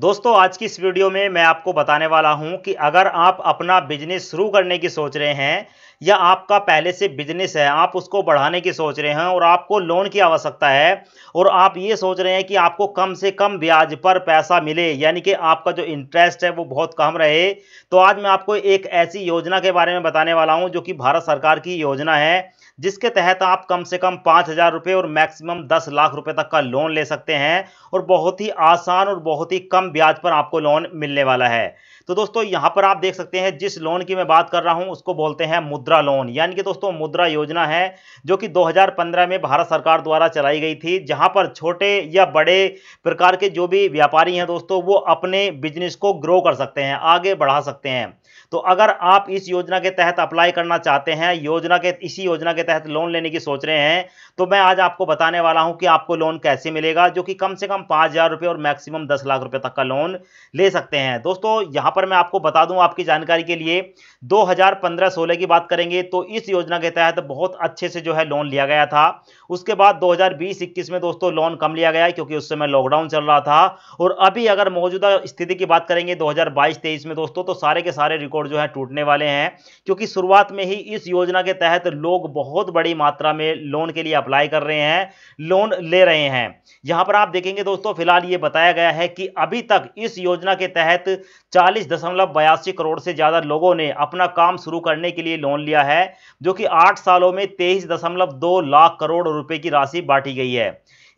दोस्तों आज की इस वीडियो में मैं आपको बताने वाला हूं कि अगर आप अपना बिजनेस शुरू करने की सोच रहे हैं या आपका पहले से बिजनेस है आप उसको बढ़ाने की सोच रहे हैं और आपको लोन की आवश्यकता है और आप ये सोच रहे हैं कि आपको कम से कम ब्याज पर पैसा मिले यानी कि आपका जो इंटरेस्ट है वो बहुत कम रहे तो आज मैं आपको एक ऐसी योजना के बारे में बताने वाला हूँ जो कि भारत सरकार की योजना है जिसके तहत आप कम से कम पाँच हज़ार रुपये और मैक्सिमम दस लाख रुपये तक का लोन ले सकते हैं और बहुत ही आसान और बहुत ही कम ब्याज पर आपको लोन मिलने वाला है तो दोस्तों यहाँ पर आप देख सकते हैं जिस लोन की मैं बात कर रहा हूँ उसको बोलते हैं मुद्रा लोन यानी कि दोस्तों मुद्रा योजना है जो कि 2015 में भारत सरकार द्वारा चलाई गई थी जहाँ पर छोटे या बड़े प्रकार के जो भी व्यापारी हैं दोस्तों वो अपने बिजनेस को ग्रो कर सकते हैं आगे बढ़ा सकते हैं तो अगर आप इस योजना के तहत अप्लाई करना चाहते हैं योजना के इसी योजना के तहत लोन लेने की सोच रहे हैं तो मैं आज आपको बताने वाला हूं कि आपको लोन कैसे मिलेगा जो कि कम से कम पाँच हज़ार रुपये और मैक्सिमम दस लाख रुपए तक का लोन ले सकते हैं दोस्तों यहां पर मैं आपको बता दूं आपकी जानकारी के लिए दो हज़ार की बात करेंगे तो इस योजना के तहत बहुत अच्छे से जो है लोन लिया गया था उसके बाद दो हज़ार में दोस्तों लोन कम लिया गया क्योंकि उस समय लॉकडाउन चल रहा था और अभी अगर मौजूदा स्थिति की बात करेंगे दो हज़ार में दोस्तों तो सारे के सारे रिकॉर्ड जो है टूटने वाले हैं क्योंकि शुरुआत में ही इस योजना के तहत लोग बहुत बहुत बड़ी मात्रा में लोन के लिए अप्लाई कर रहे हैं लोन ले रहे हैं यहां पर आप देखेंगे दोस्तों फिलहाल ये बताया गया है कि अभी तक इस योजना के तहत चालीस दशमलव बयासी करोड़ से ज़्यादा लोगों ने अपना काम शुरू करने के लिए लोन लिया है जो कि आठ सालों में तेईस दशमलव दो लाख करोड़ रुपए की राशि बांटी गई है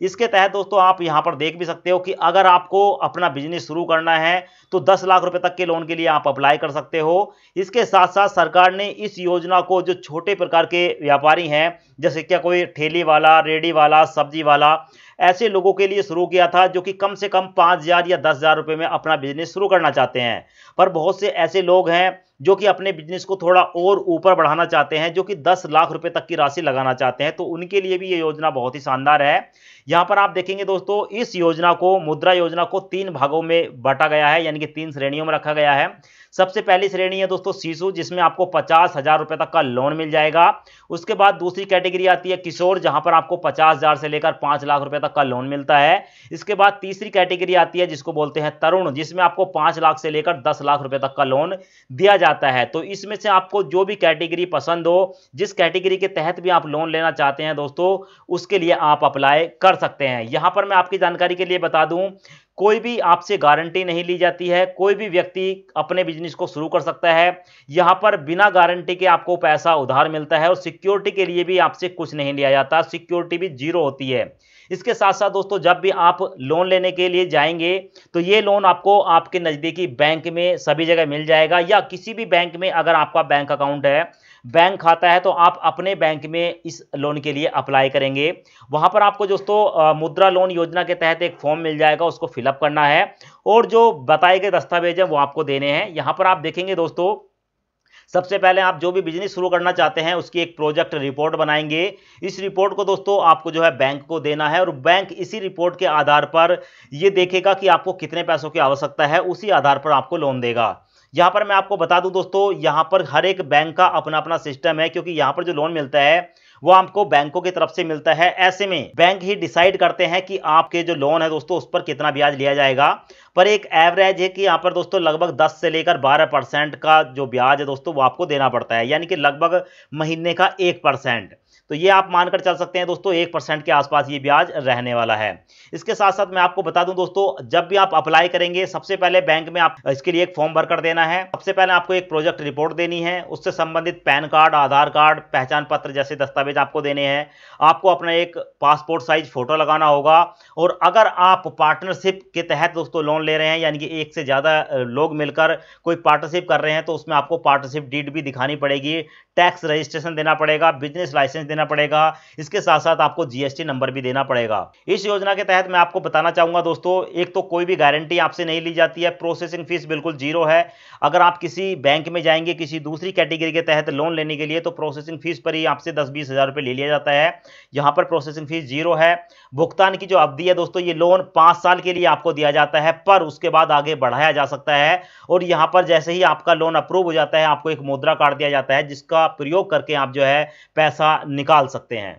इसके तहत दोस्तों आप यहाँ पर देख भी सकते हो कि अगर आपको अपना बिजनेस शुरू करना है तो दस लाख रुपए तक के लोन के लिए आप अप्लाई कर सकते हो इसके साथ साथ सरकार ने इस योजना को जो छोटे प्रकार के व्यापारी हैं जैसे क्या कोई ठेली वाला रेडी वाला सब्जी वाला ऐसे लोगों के लिए शुरू किया था जो कि कम से कम पाँच हज़ार या दस हज़ार रुपये में अपना बिजनेस शुरू करना चाहते हैं पर बहुत से ऐसे लोग हैं जो कि अपने बिजनेस को थोड़ा और ऊपर बढ़ाना चाहते हैं जो कि दस लाख रुपए तक की राशि लगाना चाहते हैं तो उनके लिए भी ये योजना बहुत ही शानदार है यहाँ पर आप देखेंगे दोस्तों इस योजना को मुद्रा योजना को तीन भागों में बांटा गया है यानी कि तीन श्रेणियों में रखा गया है सबसे पहली श्रेणी है दोस्तों शिशु जिसमें आपको पचास हजार रुपये तक का लोन मिल जाएगा उसके बाद दूसरी कैटेगरी आती है किशोर जहां पर आपको पचास हजार से लेकर पांच लाख रुपए तक का लोन मिलता है इसके बाद तीसरी कैटेगरी आती है जिसको बोलते हैं तरुण जिसमें आपको पांच लाख से लेकर दस लाख रुपए तक का लोन दिया जाता है तो इसमें से आपको जो भी कैटेगरी पसंद हो जिस कैटेगरी के तहत भी आप लोन लेना चाहते हैं दोस्तों उसके लिए आप अप्लाई कर सकते हैं यहां पर मैं आपकी जानकारी के लिए बता दूं कोई भी आपसे गारंटी नहीं ली जाती है कोई भी व्यक्ति अपने बिजनेस को शुरू कर सकता है यहाँ पर बिना गारंटी के आपको पैसा उधार मिलता है और सिक्योरिटी के लिए भी आपसे कुछ नहीं लिया जाता सिक्योरिटी भी जीरो होती है इसके साथ साथ दोस्तों जब भी आप लोन लेने के लिए जाएंगे तो ये लोन आपको आपके नज़दीकी बैंक में सभी जगह मिल जाएगा या किसी भी बैंक में अगर आपका बैंक अकाउंट है बैंक खाता है तो आप अपने बैंक में इस लोन के लिए अप्लाई करेंगे वहां पर आपको दोस्तों मुद्रा लोन योजना के तहत एक फॉर्म मिल जाएगा उसको फिलअप करना है और जो बताए गए दस्तावेज है वो आपको देने हैं यहाँ पर आप देखेंगे दोस्तों सबसे पहले आप जो भी बिजनेस शुरू करना चाहते हैं उसकी एक प्रोजेक्ट रिपोर्ट बनाएंगे इस रिपोर्ट को दोस्तों आपको जो है बैंक को देना है और बैंक इसी रिपोर्ट के आधार पर ये देखेगा कि आपको कितने पैसों की आवश्यकता है उसी आधार पर आपको लोन देगा यहाँ पर मैं आपको बता दूँ दोस्तों यहाँ पर हर एक बैंक का अपना अपना सिस्टम है क्योंकि यहाँ पर जो लोन मिलता है वो आपको बैंकों की तरफ से मिलता है ऐसे में बैंक ही डिसाइड करते हैं कि आपके जो लोन है दोस्तों उस पर कितना ब्याज लिया जाएगा पर एक एवरेज है कि यहाँ पर दोस्तों लगभग 10 से लेकर 12 परसेंट का जो ब्याज है दोस्तों वो आपको देना पड़ता है यानी कि लगभग महीने का एक परसेंट तो ये आप मानकर चल सकते हैं दोस्तों एक परसेंट के आसपास ये ब्याज रहने वाला है इसके साथ साथ मैं आपको बता दूं दोस्तों जब भी आप अप्लाई करेंगे सबसे पहले बैंक में आप इसके लिए एक फॉर्म भर कर देना है सबसे पहले आपको एक प्रोजेक्ट रिपोर्ट देनी है उससे संबंधित पैन कार्ड आधार कार्ड पहचान पत्र जैसे दस्तावेज आपको देने हैं आपको अपना एक पासपोर्ट साइज फोटो लगाना होगा और अगर आप पार्टनरशिप के तहत दोस्तों लोन ले रहे हैं यानी कि एक से ज़्यादा लोग मिलकर कोई पार्टनरशिप कर रहे हैं तो उसमें आपको पार्टनरशिप डीड भी दिखानी पड़ेगी टैक्स रजिस्ट्रेशन देना पड़ेगा बिजनेस लाइसेंस देना देना पड़ेगा इसके साथ साथ आपको जीएसटी नंबर भी देना पड़ेगा इस योजना के तहत मैं आपको बताना चाहूंगा दोस्तों एक तो कोई भी गारंटी आपसे नहीं ली जाती है प्रोसेसिंग फीस बिल्कुल जीरो है अगर आप किसी बैंक में जाएंगे किसी दूसरी कैटेगरी के तहत लोन लेने के लिए तो प्रोसेसिंग फीस पर ही आपसे दस बीस हजार ले लिया जाता है यहां पर प्रोसेसिंग फीस जीरो है भुगतान की जो अवधि है दोस्तों ये लोन पांच साल के लिए आपको दिया जाता है पर उसके बाद आगे बढ़ाया जा सकता है और यहां पर जैसे ही आपका लोन अप्रूव हो जाता है आपको एक मुद्रा कार्ड दिया जाता है जिसका प्रयोग करके आप जो है पैसा निकाल सकते हैं